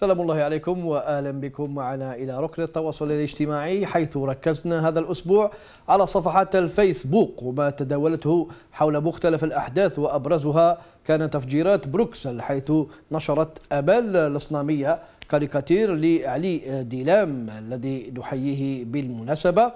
سلام الله عليكم واهلا بكم معنا الى ركن التواصل الاجتماعي حيث ركزنا هذا الاسبوع على صفحات الفيسبوك وما تداولته حول مختلف الاحداث وابرزها كان تفجيرات بروكسل حيث نشرت أبل الاصناميه كاريكاتير لعلي ديلام الذي نحييه بالمناسبه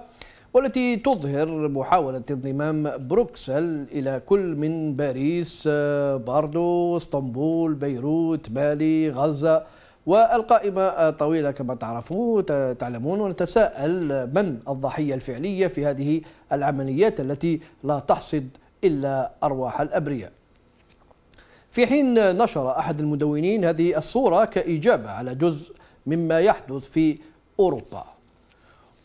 والتي تظهر محاولة انضمام بروكسل إلى كل من باريس باردو اسطنبول بيروت مالي غزة والقائمة طويلة كما تعرفون تعلمون ونتساءل من الضحية الفعلية في هذه العمليات التي لا تحصد إلا أرواح الأبرياء في حين نشر أحد المدونين هذه الصورة كإجابة على جزء مما يحدث في أوروبا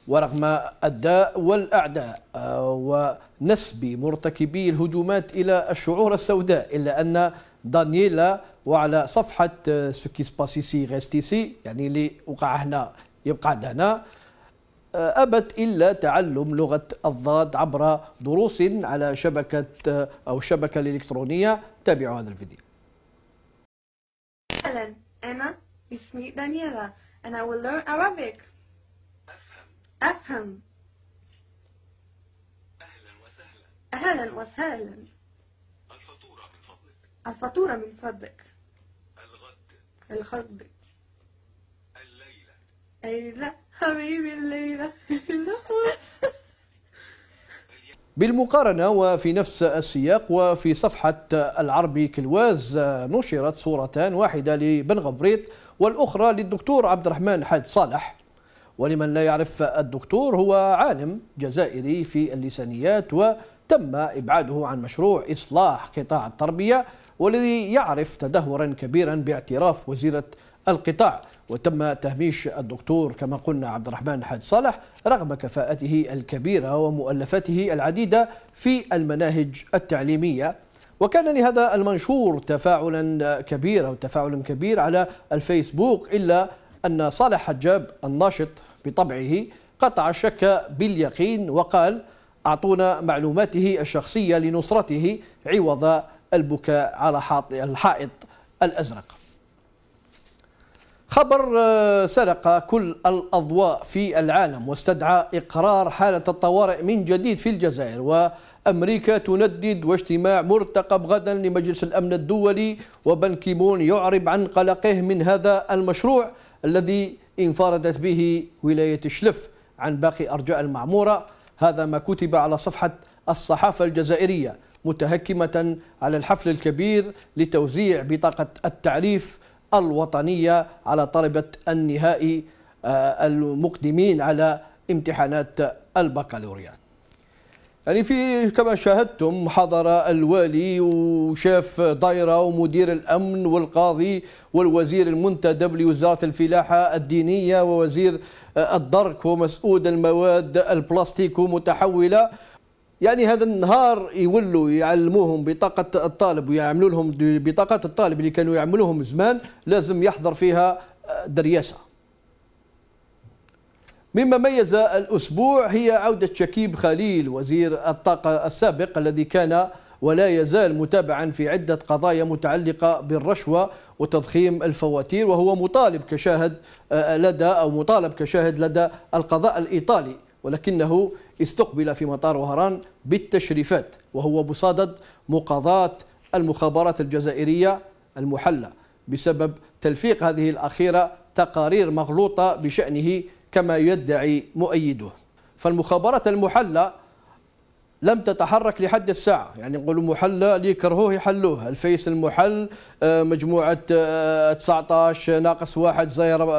ورغم الداء والأعداء آه، ونسب مرتكبي الهجومات إلى الشعور السوداء إلا أن دانييلا وعلى صفحه آه، سوكي سباسيسي سي يعني اللي وقع هنا يبقى هنا آه، أبت إلا تعلم لغة الضاد عبر دروس على شبكة آه، أو الشبكة الإلكترونية تابعوا هذا الفيديو أهلا أنا اسمي دانييلا and I will learn Arabic أفهم أفهم أهلا وسهلا أهلا وسهلا الفاتورة من فضلك الفاتورة من فضلك الخض الليلة حبيبي الليلة بالمقارنة وفي نفس السياق وفي صفحة العربي كلواز نشرت صورتان واحدة لبن غبريط والأخرى للدكتور عبد الرحمن حاج صالح ولمن لا يعرف الدكتور هو عالم جزائري في اللسانيات وتم إبعاده عن مشروع إصلاح قطاع التربية والذي يعرف تدهورا كبيرا باعتراف وزيرة القطاع وتم تهميش الدكتور كما قلنا عبد الرحمن حاج صالح رغم كفاءته الكبيرة ومؤلفاته العديدة في المناهج التعليمية وكان لهذا المنشور تفاعلا كبيرا وتفاعل كبير على الفيسبوك إلا أن صالح حجاب الناشط بطبعه قطع الشك باليقين وقال أعطونا معلوماته الشخصية لنصرته عوض البكاء على الحائط الأزرق خبر آه، سرق كل الأضواء في العالم واستدعى إقرار حالة الطوارئ من جديد في الجزائر و أمريكا تندد واجتماع مرتقب غدا لمجلس الأمن الدولي وبن كيمون يعرب عن قلقه من هذا المشروع الذي انفردت به ولاية شلف عن باقي أرجاء المعمورة هذا ما كتب على صفحة الصحافة الجزائرية متهكمة على الحفل الكبير لتوزيع بطاقة التعريف الوطنية على طلبة النهائي آه، المقدمين على امتحانات البكالوريا يعني في كما شاهدتم حضر الوالي وشاف دايره ومدير الامن والقاضي والوزير المنتدب لوزاره الفلاحه الدينيه ووزير آه، الدرك ومسؤول المواد البلاستيك ومتحوله يعني هذا النهار يولوا يعلموهم بطاقة الطالب ويعملوا لهم بطاقات الطالب اللي كانوا يعملوهم زمان لازم يحضر فيها آه، درياسة مما ميز الأسبوع هي عودة شكيب خليل وزير الطاقة السابق الذي كان ولا يزال متابعا في عدة قضايا متعلقة بالرشوة وتضخيم الفواتير وهو مطالب كشاهد آه، لدى أو مطالب كشاهد لدى القضاء الإيطالي ولكنه استقبل في مطار وهران بالتشريفات وهو بصدد مقاضاة المخابرات الجزائرية المحلة بسبب تلفيق هذه الأخيرة تقارير مغلوطة بشأنه كما يدعي مؤيده فالمخابرات المحلة لم تتحرك لحد الساعة يعني نقولوا محلة اللي يكرهوه يحلوه الفيس المحل آه، مجموعة 19 آه، ناقص واحد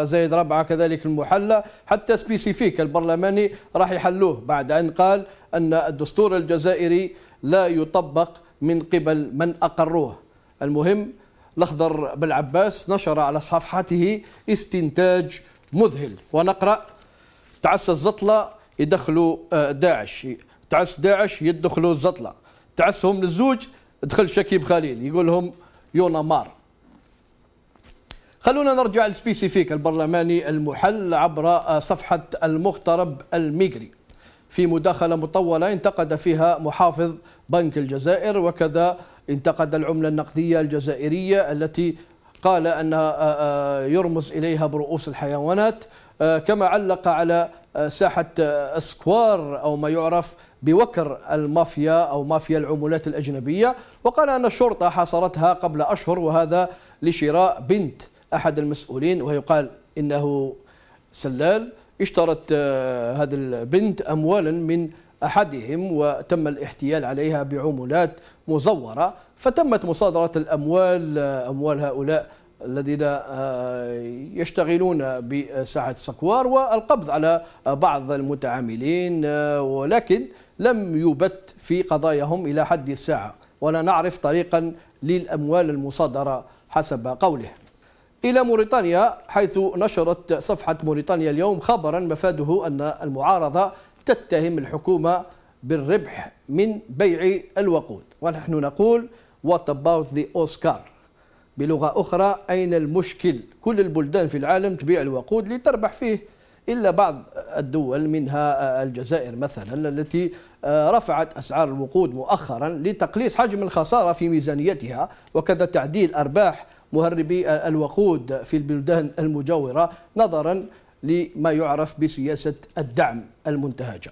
زايد ربعة كذلك المحلة حتى سبيسيفيك البرلماني راح يحلوه بعد أن قال أن الدستور الجزائري لا يطبق من قبل من أقروه المهم الأخضر بالعباس نشر على صفحته استنتاج مذهل ونقرأ تعسى الزطلة يدخلوا آه، داعش تعس داعش يدخلوا الزطله تعسهم للزوج دخل شكيب خليل يقول لهم يونا مار خلونا نرجع للسبيسيفيك البرلماني المحل عبر صفحة المغترب الميغري في مداخلة مطولة انتقد فيها محافظ بنك الجزائر وكذا انتقد العملة النقدية الجزائرية التي قال أنها آه، آه، يرمز إليها برؤوس الحيوانات آه، كما علق على آه، ساحة آه، سكوار أو ما يعرف بوكر المافيا أو مافيا العمولات الأجنبية وقال أن الشرطة حاصرتها قبل أشهر وهذا لشراء بنت أحد المسؤولين ويقال إنه سلال اشترت آه، هذه البنت أموالا من أحدهم وتم الاحتيال عليها بعمولات مزورة فتمت مصادرة الأموال أموال هؤلاء الذين آه، يشتغلون بساعة السكوار والقبض على بعض المتعاملين آه، ولكن لم يبت في قضاياهم إلى حد الساعة ولا نعرف طريقا للأموال المصادرة حسب قوله إلى موريتانيا حيث نشرت صفحة موريتانيا اليوم خبرا مفاده أن المعارضة تتهم الحكومة بالربح من بيع الوقود ونحن نقول What about the Oscar؟ بلغة أخرى أين المشكل كل البلدان في العالم تبيع الوقود لتربح فيه إلا بعض الدول منها آه، الجزائر مثلا التي آه، رفعت أسعار الوقود مؤخرا لتقليص حجم الخسارة في ميزانيتها وكذا تعديل أرباح مهربي آه، الوقود في البلدان المجاورة نظرا لما يعرف بسياسة الدعم المنتهجة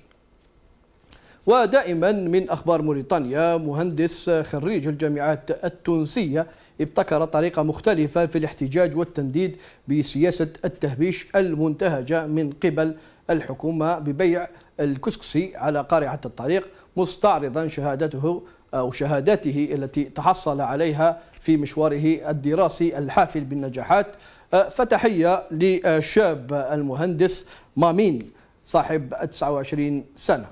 ودائما من أخبار موريتانيا مهندس خريج الجامعات التونسية ابتكر طريقة مختلفة في الاحتجاج والتنديد بسياسة التهميش المنتهجة من قبل الحكومة ببيع الكسكسي على قارعة الطريق مستعرضا شهادته أو شهاداته التي تحصل عليها في مشواره الدراسي الحافل بالنجاحات فتحية لشاب المهندس مامين صاحب 29 سنة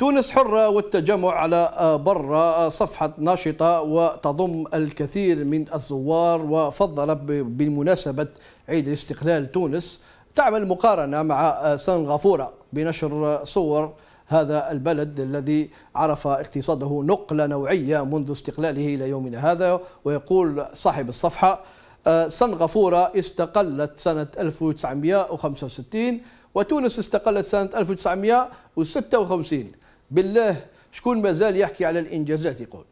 تونس حرة والتجمع على برا صفحة ناشطة وتضم الكثير من الزوار وفضل بمناسبة عيد الاستقلال تونس تعمل مقارنة مع سنغافورة بنشر صور هذا البلد الذي عرف اقتصاده نقلة نوعية منذ استقلاله إلى يومنا هذا ويقول صاحب الصفحة سنغافورة استقلت سنة 1965 وتونس استقلت سنة 1956 بالله شكون مازال يحكي على الانجازات يقول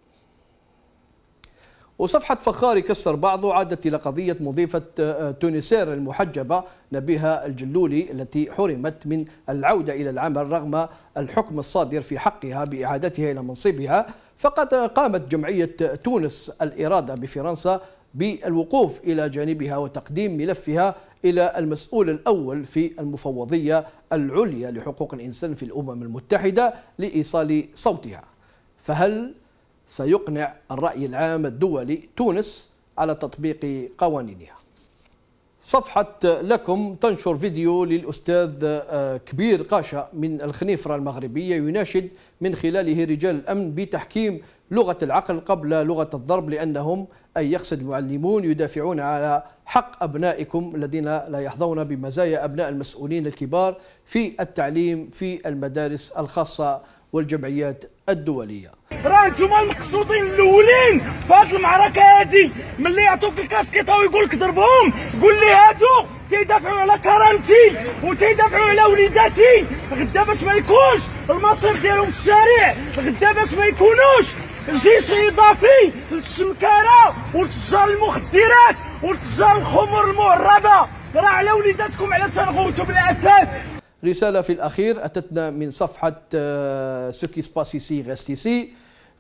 وصفحة فخار كسر بعضه عادت إلى قضية مضيفة آه، آه، تونسير المحجبة نبيها الجلولي التي حرمت من العودة إلى العمل رغم الحكم الصادر في حقها بإعادتها إلى منصبها فقد قامت جمعية تونس الإرادة بفرنسا بالوقوف إلى جانبها وتقديم ملفها إلى المسؤول الأول في المفوضية العليا لحقوق الإنسان في الأمم المتحدة لإيصال صوتها فهل سيقنع الرأي العام الدولي تونس على تطبيق قوانينها صفحة لكم تنشر فيديو للأستاذ آه، كبير قاشا من الخنيفرة المغربية يناشد من خلاله رجال الأمن بتحكيم لغة العقل قبل لغة الضرب لأنهم أي يقصد المعلمون يدافعون على حق أبنائكم الذين لا يحظون بمزايا أبناء المسؤولين الكبار في التعليم في المدارس الخاصة والجمعيات الدولية راه انتوما المقصودين الاولين في هذه المعركه هذه ملي يعطوك الكاسكيطه ويقول لك ضربهم قول لي هادو تيدافعوا على كرامتي وتيدافعوا على وليداتي غدا باش ما يكونش المصير ديالهم في الشارع غدا باش ما يكونوش جيش اضافي للشمكاره ولتجار المخدرات ولتجار الخمر المهربه راه على وليداتكم علاش نغوتوا بالاساس رسالة في الأخير أتتنا من صفحة آه، سكي سباسيسي غاستيسي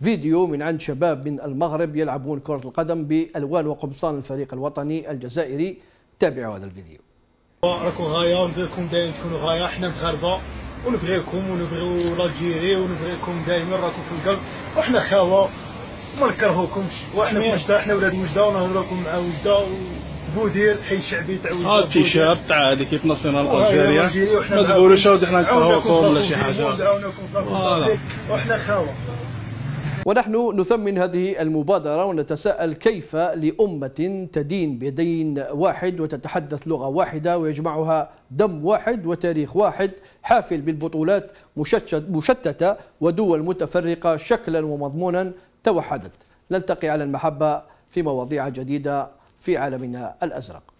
فيديو من عند شباب من المغرب يلعبون كرة القدم بألوان وقمصان الفريق الوطني الجزائري تابعوا هذا الفيديو راكم غاية ونبغيكم دائما تكونوا غاية احنا مغاربة ونبغيكم ونبغيو لالجيري ونبغيكم دائما راكم في القلب وحنا خاوة وما نكرهوكمش وحنا في وجدة احنا ولاد وجدة لكم مع وجدة مدير حي شعبي تعود تي شاب تاع كيف نصينا الجيريا ما تقولوش هاد حنا نكرهوكم ولا شي حاجه وحنا خاوه ونحن نثمن هذه المبادرة ونتساءل كيف لأمة تدين بدين واحد وتتحدث لغة واحدة ويجمعها دم واحد وتاريخ واحد حافل بالبطولات مشتتة ودول متفرقة شكلا ومضمونا توحدت نلتقي على المحبة في مواضيع جديدة في عالمنا الازرق